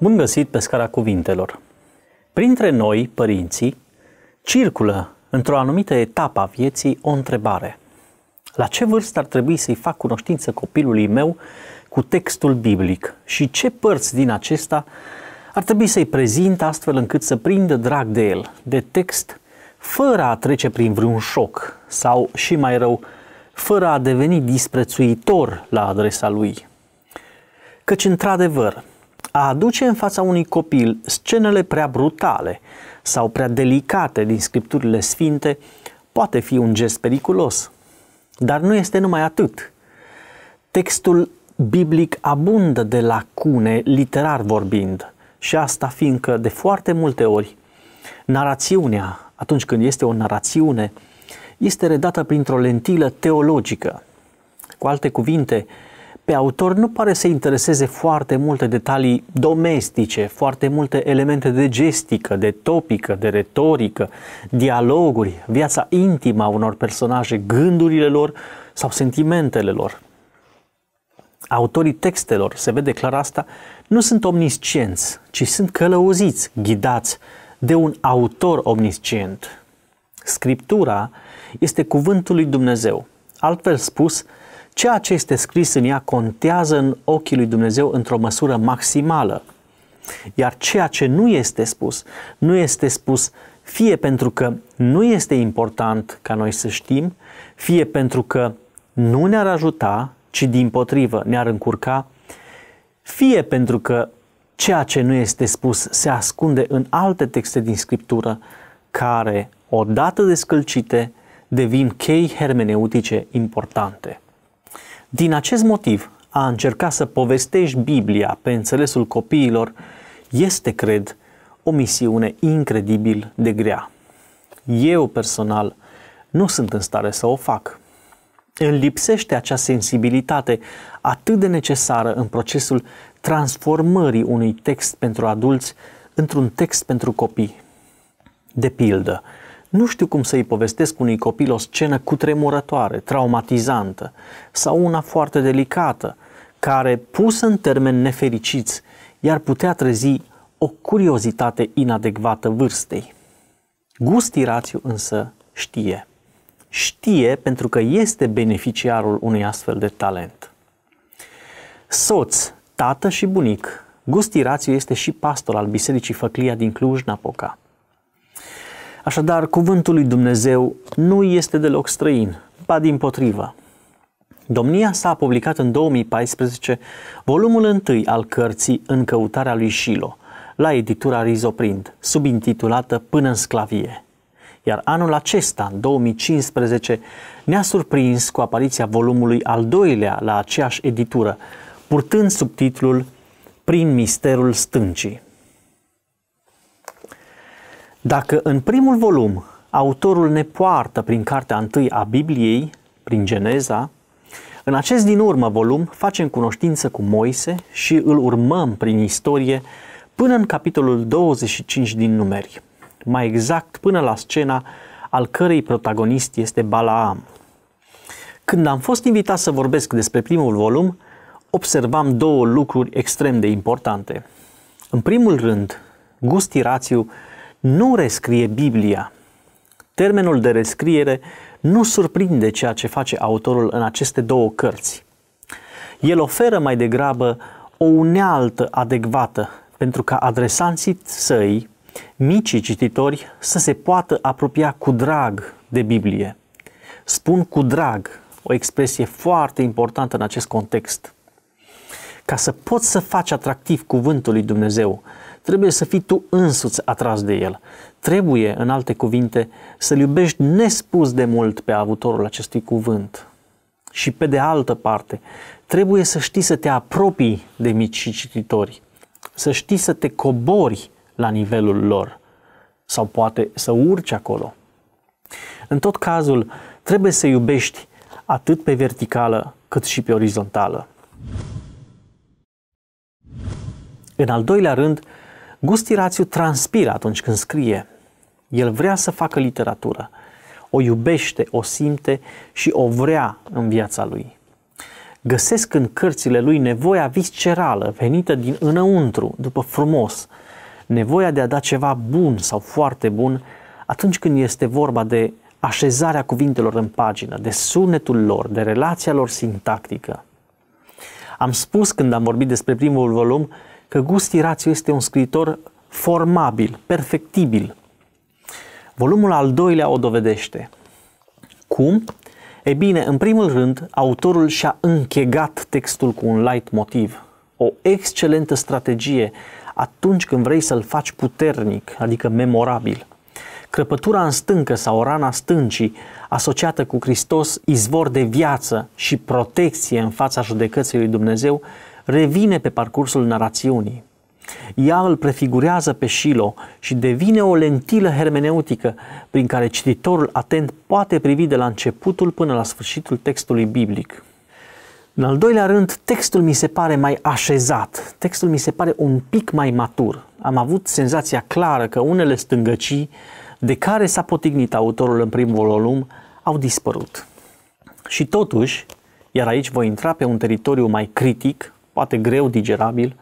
Bun găsit pe scara cuvintelor! Printre noi, părinții, circulă într-o anumită etapă a vieții o întrebare. La ce vârstă ar trebui să-i fac cunoștință copilului meu cu textul biblic și ce părți din acesta ar trebui să-i prezint astfel încât să prindă drag de el, de text, fără a trece prin vreun șoc sau, și mai rău, fără a deveni disprețuitor la adresa lui. Căci, într-adevăr, a aduce în fața unui copil scenele prea brutale sau prea delicate din scripturile sfinte poate fi un gest periculos. Dar nu este numai atât. Textul biblic abundă de lacune literar vorbind și asta fiindcă de foarte multe ori narațiunea, atunci când este o narațiune, este redată printr-o lentilă teologică. Cu alte cuvinte, pe autor nu pare să intereseze foarte multe detalii domestice, foarte multe elemente de gestică, de topică, de retorică, dialoguri, viața intimă a unor personaje, gândurile lor sau sentimentele lor. Autorii textelor, se vede clar asta, nu sunt omniscienți, ci sunt călăuziți, ghidați de un autor omniscient. Scriptura este cuvântul lui Dumnezeu. Altfel spus, ceea ce este scris în ea contează în ochii lui Dumnezeu într-o măsură maximală. Iar ceea ce nu este spus, nu este spus fie pentru că nu este important ca noi să știm, fie pentru că nu ne-ar ajuta, ci din potrivă ne-ar încurca, fie pentru că ceea ce nu este spus se ascunde în alte texte din Scriptură care, odată descălcite, devin chei hermeneutice importante. Din acest motiv, a încerca să povestești Biblia pe înțelesul copiilor este, cred, o misiune incredibil de grea. Eu personal nu sunt în stare să o fac. Îl lipsește acea sensibilitate atât de necesară în procesul transformării unui text pentru adulți într-un text pentru copii. De pildă, nu știu cum să-i povestesc unui copil o scenă cutremurătoare, traumatizantă sau una foarte delicată, care, pusă în termen nefericiți, i-ar putea trezi o curiozitate inadecvată vârstei. Gusti Rațiu însă știe. Știe pentru că este beneficiarul unui astfel de talent. Soț, tată și bunic, Gusti Rațiu este și pastor al Bisericii Făclia din Cluj-Napoca. Așadar, cuvântul lui Dumnezeu nu este deloc străin, ba din potrivă. Domnia sa a publicat în 2014 volumul întâi al cărții În căutarea lui Shilo, la editura Rizoprind, subintitulată Până în sclavie. Iar anul acesta, 2015, ne-a surprins cu apariția volumului al doilea la aceeași editură, purtând subtitlul Prin misterul stâncii. Dacă în primul volum autorul ne poartă prin cartea întâi a Bibliei, prin Geneza, în acest din urmă volum facem cunoștință cu Moise și îl urmăm prin istorie până în capitolul 25 din numeri, mai exact până la scena al cărei protagonist este Balaam. Când am fost invitat să vorbesc despre primul volum, observam două lucruri extrem de importante. În primul rând, Gusti Rațiu nu rescrie Biblia. Termenul de rescriere nu surprinde ceea ce face autorul în aceste două cărți. El oferă mai degrabă o unealtă adecvată pentru ca adresanții săi, micii cititori, să se poată apropia cu drag de Biblie. Spun cu drag, o expresie foarte importantă în acest context. Ca să poți să faci atractiv cuvântul lui Dumnezeu, trebuie să fii tu însuți atras de el. Trebuie, în alte cuvinte, să-l iubești nespus de mult pe avutorul acestui cuvânt. Și pe de altă parte, trebuie să știi să te apropii de și cititori, să știi să te cobori la nivelul lor sau poate să urci acolo. În tot cazul, trebuie să iubești atât pe verticală cât și pe orizontală. În al doilea rând, Gusti Rațiu transpiră atunci când scrie. El vrea să facă literatură. O iubește, o simte și o vrea în viața lui. Găsesc în cărțile lui nevoia viscerală venită din înăuntru, după frumos, nevoia de a da ceva bun sau foarte bun atunci când este vorba de așezarea cuvintelor în pagină, de sunetul lor, de relația lor sintactică. Am spus când am vorbit despre primul volum că Gusti Rațiu este un scriitor formabil, perfectibil. Volumul al doilea o dovedește. Cum? E bine, în primul rând, autorul și-a închegat textul cu un light motiv, o excelentă strategie atunci când vrei să-l faci puternic, adică memorabil. Crăpătura în stâncă sau rana stâncii, asociată cu Hristos, izvor de viață și protecție în fața judecății lui Dumnezeu, revine pe parcursul narațiunii. Ea îl prefigurează pe Shilo și devine o lentilă hermeneutică prin care cititorul atent poate privi de la începutul până la sfârșitul textului biblic. În al doilea rând, textul mi se pare mai așezat, textul mi se pare un pic mai matur. Am avut senzația clară că unele stângăcii de care s-a potignit autorul în primul volum au dispărut. Și totuși, iar aici voi intra pe un teritoriu mai critic, poate greu digerabil,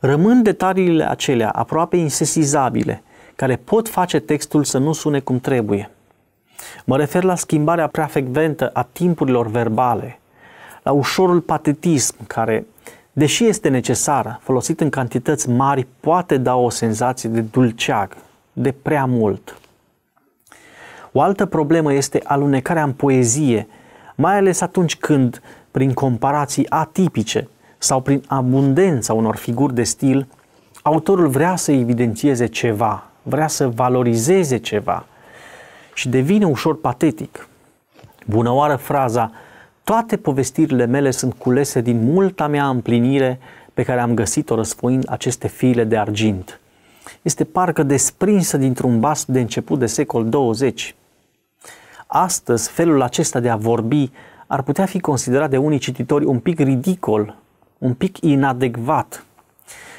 rămân detaliile acelea aproape insesizabile, care pot face textul să nu sune cum trebuie. Mă refer la schimbarea prea frecventă a timpurilor verbale, la ușorul patetism care, deși este necesară, folosit în cantități mari, poate da o senzație de dulceag, de prea mult. O altă problemă este alunecarea în poezie, mai ales atunci când, prin comparații atipice, sau prin abundența unor figuri de stil, autorul vrea să evidențieze ceva, vrea să valorizeze ceva și devine ușor patetic. Bună oară fraza, toate povestirile mele sunt culese din multa mea împlinire pe care am găsit-o răsfoind aceste file de argint. Este parcă desprinsă dintr-un bas de început de secol 20. Astăzi, felul acesta de a vorbi ar putea fi considerat de unii cititori un pic ridicol un pic inadecvat.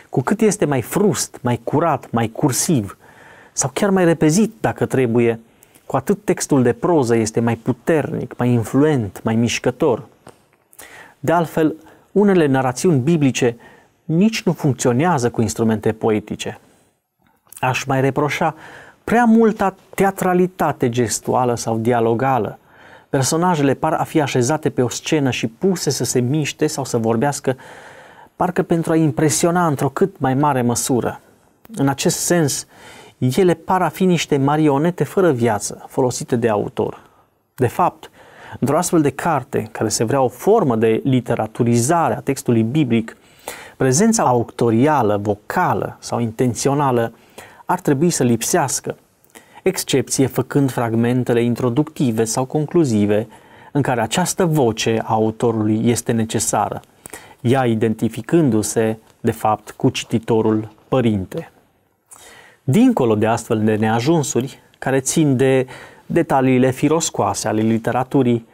Cu cât este mai frust, mai curat, mai cursiv sau chiar mai repezit dacă trebuie, cu atât textul de proză este mai puternic, mai influent, mai mișcător. De altfel, unele narațiuni biblice nici nu funcționează cu instrumente poetice. Aș mai reproșa prea multă teatralitate gestuală sau dialogală, Personajele par a fi așezate pe o scenă și puse să se miște sau să vorbească, parcă pentru a impresiona într-o cât mai mare măsură. În acest sens, ele par a fi niște marionete fără viață, folosite de autor. De fapt, într-o astfel de carte, care se vrea o formă de literaturizare a textului biblic, prezența autorială, vocală sau intențională ar trebui să lipsească, excepție făcând fragmentele introductive sau concluzive în care această voce a autorului este necesară, ea identificându-se, de fapt, cu cititorul părinte. Dincolo de astfel de neajunsuri, care țin de detaliile firoscoase ale literaturii,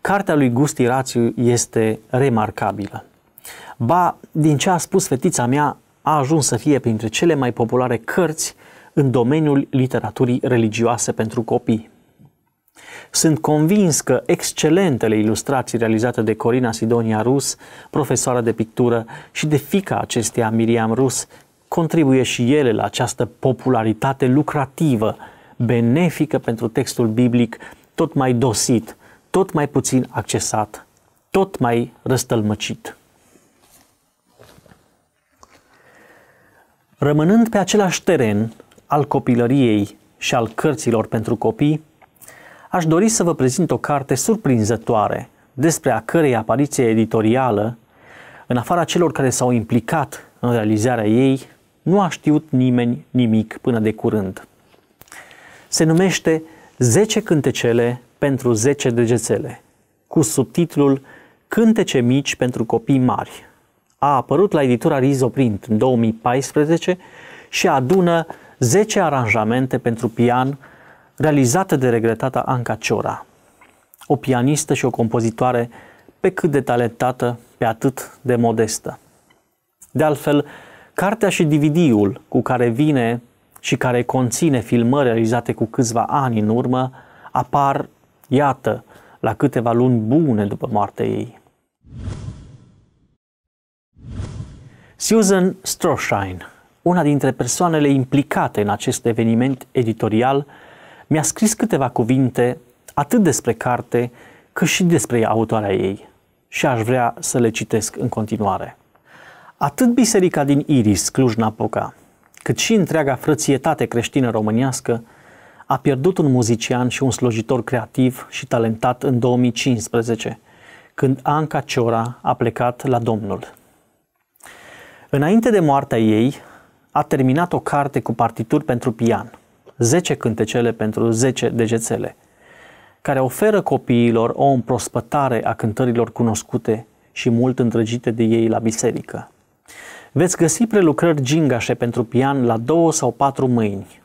cartea lui Gusti Rațiu este remarcabilă. Ba, din ce a spus fetița mea, a ajuns să fie printre cele mai populare cărți în domeniul literaturii religioase pentru copii. Sunt convins că excelentele ilustrații realizate de Corina Sidonia Rus, profesoara de pictură, și de fica acesteia, Miriam Rus, contribuie și ele la această popularitate lucrativă, benefică pentru textul biblic, tot mai dosit, tot mai puțin accesat, tot mai răstălmăcit. Rămânând pe același teren, al copilăriei și al cărților pentru copii, aș dori să vă prezint o carte surprinzătoare despre a cărei apariție editorială, în afara celor care s-au implicat în realizarea ei, nu a știut nimeni nimic până de curând. Se numește 10 cântecele pentru 10 degețele, cu subtitlul Cântece mici pentru copii mari. A apărut la editura Rizoprint în 2014 și adună 10 aranjamente pentru pian realizate de regretata Anca Ciora, o pianistă și o compozitoare pe cât de talentată, pe atât de modestă. De altfel, cartea și DVD-ul cu care vine și care conține filmări realizate cu câțiva ani în urmă apar, iată, la câteva luni bune după moartea ei. Susan Stroshine una dintre persoanele implicate în acest eveniment editorial, mi-a scris câteva cuvinte atât despre carte, cât și despre autoarea ei și aș vrea să le citesc în continuare. Atât Biserica din Iris, Cluj-Napoca, cât și întreaga frățietate creștină românească a pierdut un muzician și un slujitor creativ și talentat în 2015, când Anca Ciora a plecat la Domnul. Înainte de moartea ei, a terminat o carte cu partituri pentru pian, 10 cântecele pentru 10 degețele, care oferă copiilor o împrospătare a cântărilor cunoscute și mult îndrăgite de ei la biserică. Veți găsi prelucrări gingașe pentru pian la două sau patru mâini,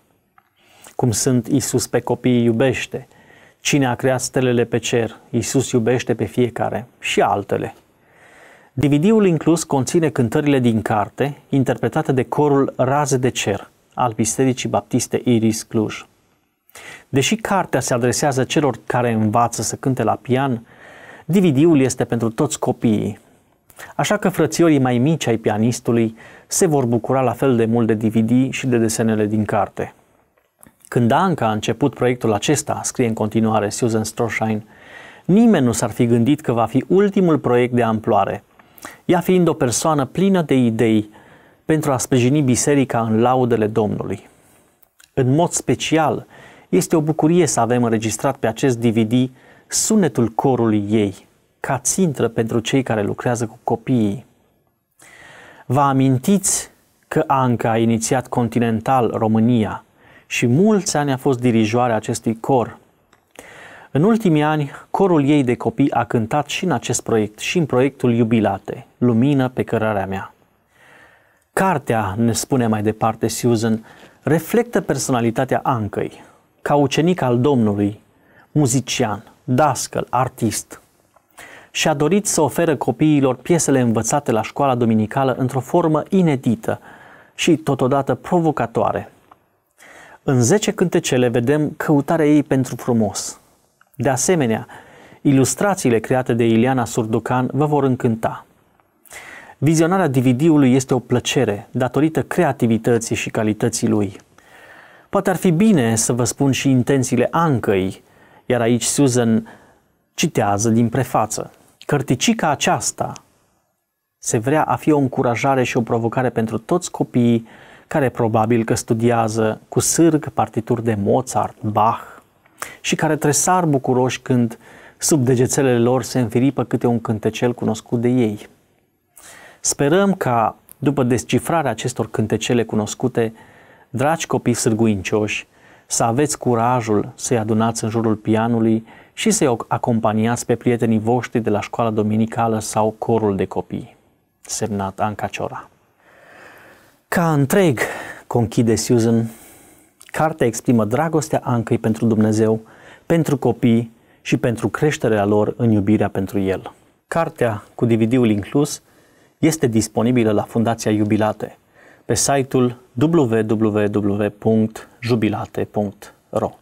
cum sunt Isus pe copii iubește, Cine a creat stelele pe cer, Isus iubește pe fiecare și altele. DVD-ul inclus conține cântările din carte, interpretate de corul Raze de Cer, al Bisericii Baptiste Iris Cluj. Deși cartea se adresează celor care învață să cânte la pian, DVD-ul este pentru toți copiii. Așa că frățiorii mai mici ai pianistului se vor bucura la fel de mult de DVD și de desenele din carte. Când Anca a început proiectul acesta, scrie în continuare Susan Stroshine, nimeni nu s-ar fi gândit că va fi ultimul proiect de amploare – ea fiind o persoană plină de idei pentru a sprijini biserica în laudele Domnului. În mod special, este o bucurie să avem înregistrat pe acest DVD sunetul corului ei, ca țintră pentru cei care lucrează cu copiii. Vă amintiți că Anca a inițiat Continental România și mulți ani a fost dirijoarea acestui cor – în ultimii ani, corul ei de copii a cântat și în acest proiect și în proiectul Iubilate, Lumină pe cărarea mea. Cartea, ne spune mai departe Susan, reflectă personalitatea Ancăi, ca ucenic al Domnului, muzician, dascăl, artist. Și a dorit să oferă copiilor piesele învățate la școala dominicală într-o formă inedită și totodată provocatoare. În zece cântecele vedem căutarea ei pentru frumos – de asemenea, ilustrațiile create de Iliana Surducan vă vor încânta. Vizionarea DVD-ului este o plăcere datorită creativității și calității lui. Poate ar fi bine să vă spun și intențiile Ancăi, iar aici Susan citează din prefață. Cărticica aceasta se vrea a fi o încurajare și o provocare pentru toți copiii care probabil că studiază cu sârg partituri de Mozart, Bach, și care tresar bucuroși când sub degețelele lor se înfiripă câte un cântecel cunoscut de ei. Sperăm ca, după descifrarea acestor cântecele cunoscute, dragi copii sârguincioși, să aveți curajul să-i adunați în jurul pianului și să-i acompaniați pe prietenii voștri de la școala dominicală sau corul de copii. Semnat Anca Ciora. Ca întreg, conchide Susan, Cartea exprimă dragostea Ancăi pentru Dumnezeu, pentru copii și pentru creșterea lor în iubirea pentru El. Cartea cu DVD-ul inclus este disponibilă la Fundația Jubilate pe site-ul www.jubilate.ro.